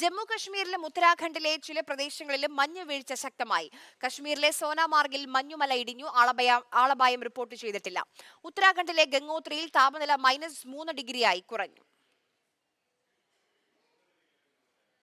ജമ്മു ഉത്തരാഖണ്ഡിലെ ചില പ്രദേശങ്ങളിലും മഞ്ഞ് വീഴ്ച ശക്തമായി കശ്മീരിലെ സോനാമാർഗിൽ മഞ്ഞുമല ഇടിഞ്ഞു ആളപായം റിപ്പോർട്ട് ചെയ്തിട്ടില്ല ഉത്തരാഖണ്ഡിലെ ഗംഗോത്രിയിൽ താപനില മൈനസ് മൂന്ന് ഡിഗ്രിയായി കുറഞ്ഞു